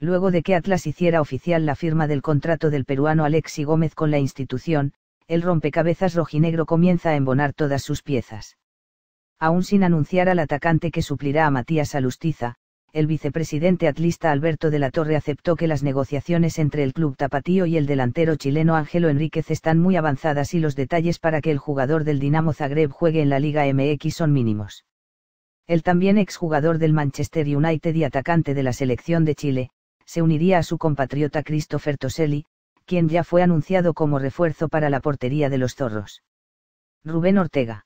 Luego de que Atlas hiciera oficial la firma del contrato del peruano Alexi Gómez con la institución, el rompecabezas rojinegro comienza a embonar todas sus piezas. Aún sin anunciar al atacante que suplirá a Matías Alustiza, el vicepresidente atlista Alberto de la Torre aceptó que las negociaciones entre el club tapatío y el delantero chileno Ángelo Enríquez están muy avanzadas y los detalles para que el jugador del Dinamo Zagreb juegue en la Liga MX son mínimos. El también exjugador del Manchester United y atacante de la selección de Chile, se uniría a su compatriota Christopher Toselli, quien ya fue anunciado como refuerzo para la portería de los zorros. Rubén Ortega.